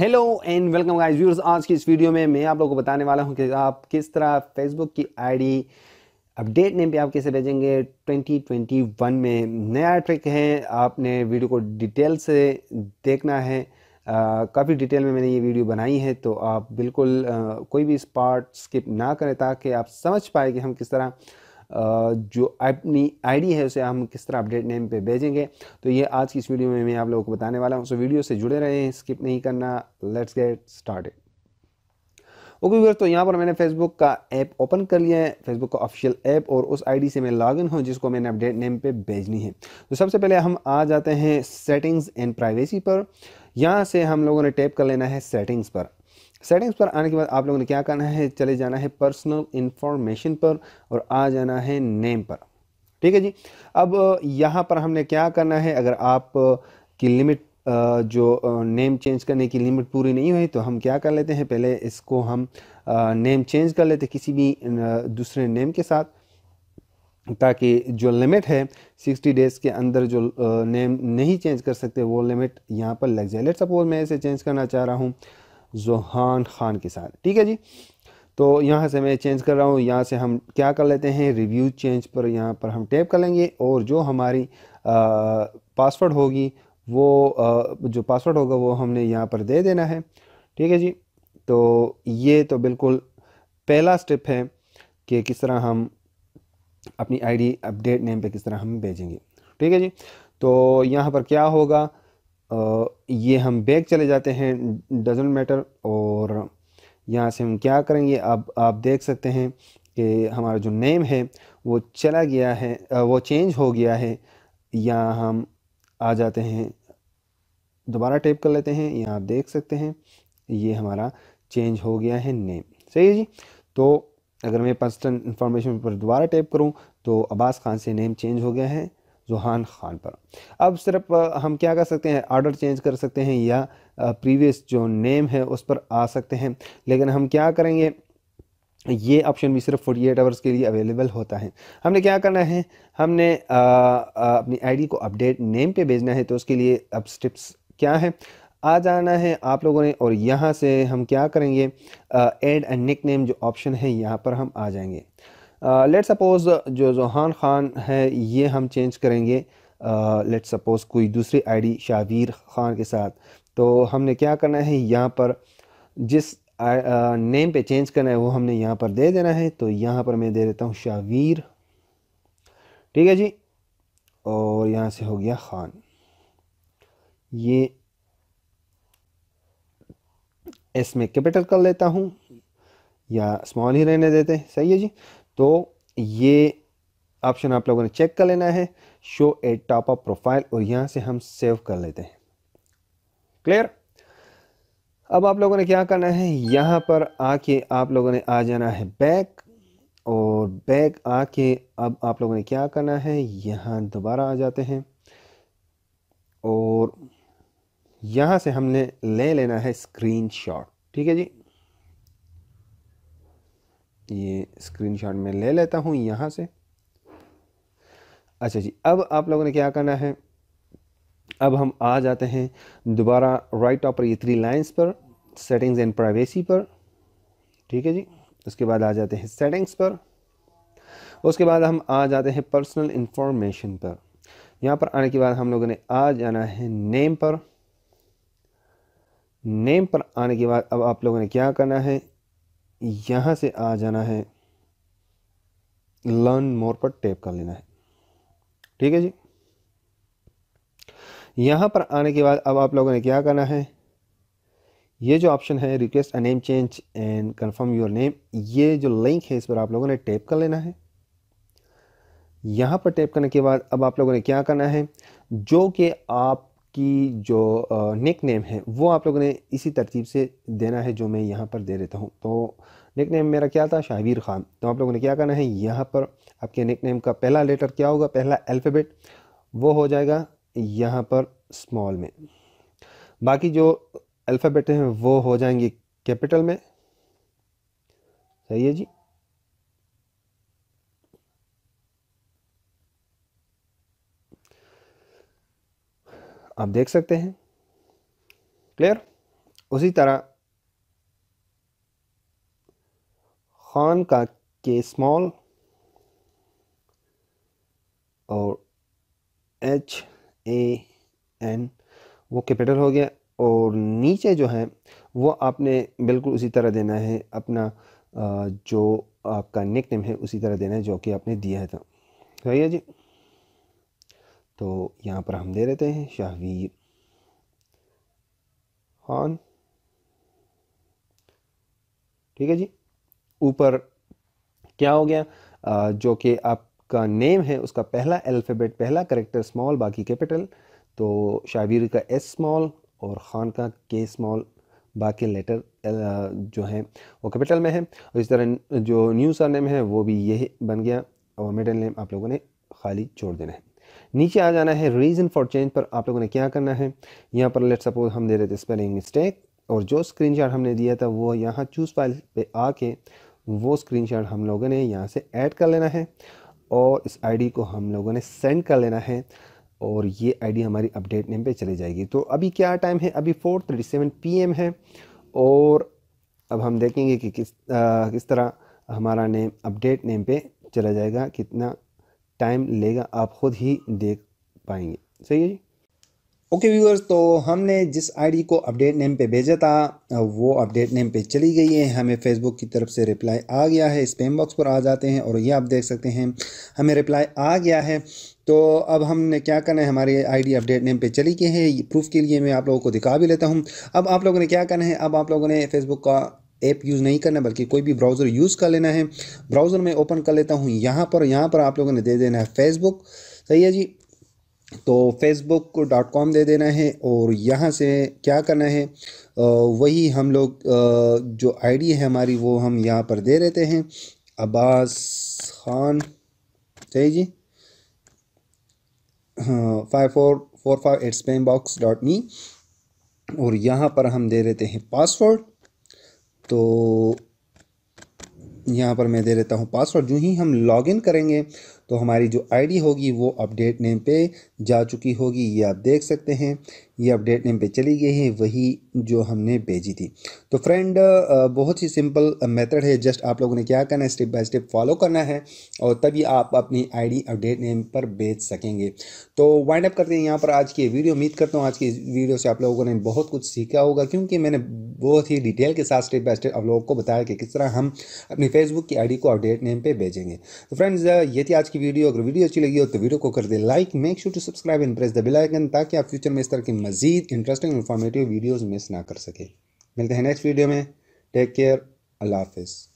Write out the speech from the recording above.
Hello and welcome guys viewers आज की इस वीडियो में मैं आप लोगों को बताने वाला हूं कि आप किस तरह फेसबुक की आईडी अपडेट नेम पे आप कैसे भेजेंगे 2021 में नया ट्रिक है आपने वीडियो को डिटेल से देखना है काफ़ी डिटेल में मैंने ये वीडियो बनाई है तो आप बिल्कुल आ, कोई भी इस पार्ट स्किप ना करें ताकि आप समझ पाए कि हम किस तरह जो अपनी आईडी है उसे हम किस तरह अपडेट नेम पे भेजेंगे तो ये आज की इस वीडियो में मैं आप लोगों को बताने वाला हूँ सो वीडियो से जुड़े रहें स्किप नहीं करना let's get started okay viewers तो यहाँ पर मैंने फेसबुक का ऐप ओपन कर लिया है फेसबुक का ऑफिशियल ऐप और उस आईडी से मैं लॉगिन हूँ जिसको मैंने अपडेट नेम पे भेजनी है तो सबसे पहले हम आ जाते हैं सेटिंग्स एंड प्राइवेसी पर यहाँ से हम लोगों ने टैप कर लेना है सेटिंग्स पर सेटिंग्स पर आने के बाद आप लोगों ने क्या करना है चले जाना है पर्सनल इन्फॉर्मेशन पर और आ जाना है नेम पर ठीक है जी अब यहाँ पर हमने क्या करना है अगर आप की लिमिट जो नेम चेंज करने की लिमिट पूरी नहीं हुई तो हम क्या कर लेते हैं पहले इसको हम नेम चेंज कर लेते किसी भी दूसरे नेम के साथ ताकि जो लिमिट है 60 डेज़ के अंदर जो नेम नहीं चेंज कर सकते वो लिमिट यहाँ पर लग जाए लेट सपोज मैं इसे चेंज करना चाह रहा हूँ जोहान खान के साथ ठीक है जी तो यहाँ से मैं चेंज कर रहा हूँ यहाँ से हम क्या कर लेते हैं रिव्यू चेंज पर यहाँ पर हम टैप कर लेंगे और जो हमारी पासवर्ड होगी वो आ, जो पासवर्ड होगा वो हमने यहाँ पर दे देना है ठीक है जी तो ये तो बिल्कुल पहला स्टेप है कि किस तरह हम अपनी आईडी अपडेट नेम पे किस तरह हम भेजेंगे ठीक है जी तो यहाँ पर क्या होगा आ, ये हम बैग चले जाते हैं डजेंट मैटर और यहाँ से हम क्या करेंगे अब आप देख सकते हैं कि हमारा जो नेम है वो चला गया है वो चेंज हो गया है या हम आ जाते हैं दोबारा टाइप कर लेते हैं यहाँ आप देख सकते हैं ये हमारा चेंज हो गया है नेम सही है जी तो अगर मैं पर्सनल इन्फॉर्मेशन पर दोबारा टैप करूँ तो अब्बास खान से नेम चेंज हो गया है जुहान खान पर अब सिर्फ हम क्या कर सकते हैं आर्डर चेंज कर सकते हैं या प्रीवियस जो नेम है उस पर आ सकते हैं लेकिन हम क्या करेंगे ये ऑप्शन भी सिर्फ 48 आवर्स के लिए अवेलेबल होता है हमने क्या करना है हमने आ, आ, अपनी आईडी को अपडेट नेम पे भेजना है तो उसके लिए अब स्टेप्स क्या है आ जाना है आप लोगों ने और यहाँ से हम क्या करेंगे एड एंड निक नेम जो ऑप्शन है यहाँ पर हम आ जाएंगे लेट सपोज़ जो जोहान ख़ान है ये हम चेंज करेंगे लेट uh, सपोज़ कोई दूसरी आईडी शावीर ख़ान के साथ तो हमने क्या करना है यहाँ पर जिस नेम uh, पे चेंज करना है वो हमने यहाँ पर दे देना है तो यहाँ पर मैं दे देता हूँ शावीर ठीक है जी और यहाँ से हो गया ख़ान ये एस में कैपिटल कर लेता हूँ या स्मॉल ही रहने देते हैं सही है जी तो ये ऑप्शन आप लोगों ने चेक कर लेना है show a top up profile और यहाँ से हम सेव कर लेते हैं क्लियर अब आप लोगों ने क्या करना है यहाँ पर आके आप लोगों ने आ जाना है बैक और बैक आके अब आप लोगों ने क्या करना है यहाँ दोबारा आ जाते हैं और यहाँ से हमने ले लेना है स्क्रीनशॉट ठीक है जी ये स्क्रीनशॉट में ले लेता हूँ यहाँ से अच्छा जी अब आप लोगों ने क्या करना है अब हम आ जाते हैं दोबारा राइट टॉप पर ये थ्री लाइन्स पर सेटिंग्स एंड प्राइवेसी पर ठीक है जी उसके बाद आ जाते हैं सेटिंग्स पर उसके बाद हम आ जाते हैं पर्सनल इंफॉर्मेशन पर यहाँ पर आने के बाद हम लोगों ने आ जाना है नेम पर नेम पर आने के बाद अब आप लोगों ने क्या करना है यहाँ से आ जाना है लर्न मोर पर टैप कर लेना है ठीक है जी यहाँ पर आने के बाद अब आप लोगों ने क्या करना है ये जो ऑप्शन है request a name change and confirm your name ये जो लिंक है इस पर आप लोगों ने टैप कर लेना है यहाँ पर टैप करने के बाद अब आप लोगों ने क्या करना है जो कि आप की जो निक नेम है वो आप लोगों ने इसी तरतीब से देना है जो मैं यहाँ पर दे देता हूँ तो निक नेम मेरा क्या था शाहवीर खान तो आप लोगों ने क्या करना है यहाँ पर आपके निक नेम का पहला लेटर क्या होगा पहला अल्फ़ेबेट वो हो जाएगा यहाँ पर स्मॉल में बाकी जो अल्फ़ेबेट हैं वो हो जाएंगे कैपिटल में सही है जी आप देख सकते हैं क्लियर उसी तरह खान का के स्मॉल और एच ए एन वो कैपिटल हो गया और नीचे जो है वो आपने बिल्कुल उसी तरह देना है अपना जो आपका निक नेम है उसी तरह देना है जो कि आपने दिया था तो। सही है जी तो यहाँ पर हम दे देते हैं शाहवीर खान ठीक है जी ऊपर क्या हो गया जो कि आपका नेम है उसका पहला अल्फ़ाबेट पहला करेक्टर स्मॉल बाकी कैपिटल तो शाहवीर का एस स्मॉल और ख़ान का के स्मॉल बाकी लेटर जो है वो कैपिटल में है और इस तरह जो न्यू सर नेम है वो भी यही बन गया और मिडल नेम आप लोगों ने खाली छोड़ देना है नीचे आ जाना है रीज़न फॉर चेंज पर आप लोगों ने क्या करना है यहाँ पर लेट सपोज हम दे रहे थे स्पेलिंग मिस्टेक और जो स्क्रीन हमने दिया था वो यहाँ चूज़ फाइल पर आके वो स्क्रीन हम लोगों ने यहाँ से ऐड कर लेना है और इस आई को हम लोगों ने सेंड कर लेना है और ये आईडी हमारी अपडेट नेम पे चली जाएगी तो अभी क्या टाइम है अभी four thirty seven P M है और अब हम देखेंगे कि किस आ, किस तरह हमारा नेम अपडेट नेम पे चला जाएगा कितना टाइम लेगा आप खुद ही देख पाएंगे सही है जी ओके व्यूअर्स तो हमने जिस आईडी को अपडेट नेम पे भेजा था वो अपडेट नेम पे चली गई है हमें फेसबुक की तरफ से रिप्लाई आ गया है स्पैम बॉक्स पर आ जाते हैं और ये आप देख सकते हैं हमें रिप्लाई आ गया है तो अब हमने क्या करना है हमारी आईडी अपडेट नेम पे चली गई है प्रूफ के लिए मैं आप लोगों को दिखा भी लेता हूँ अब आप लोगों ने क्या करना है अब आप लोगों ने फेसबुक का ऐप यूज़ नहीं करना बल्कि कोई भी ब्राउज़र यूज़ कर लेना है ब्राउज़र में ओपन कर लेता हूँ यहाँ पर यहाँ पर आप लोगों ने दे देना है फेसबुक सही है जी तो फेसबुक डॉट कॉम दे देना है और यहाँ से क्या करना है वही हम लोग जो आईडी है हमारी वो हम यहाँ पर दे देते हैं अब्बास खान सही G five four four five eight pen box dot me और यहाँ पर हम दे देते हैं पासवर्ड तो यहाँ पर मैं दे देता हूँ पासवर्ड जो ही हम लॉगिन करेंगे तो हमारी जो आईडी होगी वो अपडेट नेम पे जा चुकी होगी ये आप देख सकते हैं ये अपडेट नेम पे चली गई है वही जो हमने भेजी थी तो फ्रेंड बहुत ही सिंपल मेथड है जस्ट आप लोगों ने क्या करना है स्टेप बाय स्टेप फॉलो करना है और तभी आप अपनी आईडी अपडेट नेम पर भेज सकेंगे तो वाइंड अप करते हैं यहाँ पर आज की वीडियो उम्मीद करता हूँ आज की वीडियो से आप लोगों ने बहुत कुछ सीखा होगा क्योंकि मैंने बहुत ही डिटेल के साथ स्टेप बाय स्टेप आप लोगों को बताया कि किस तरह हम अपनी फेसबुक की आई को अपडेट नेम पर भेजेंगे तो फ्रेंड्स ये थी आज की वीडियो अगर वीडियो अच्छी लगी हो तो वीडियो को कर दे like make sure to subscribe and press the bell icon ताकि आप फ्यूचर में इस तरह की मज़ीद इंटरेस्टिंग इन्फॉर्मेटिव वीडियोज़ मिस ना कर सके मिलते हैं नेक्स्ट वीडियो में टेक केयर अल्लाह हाफिज़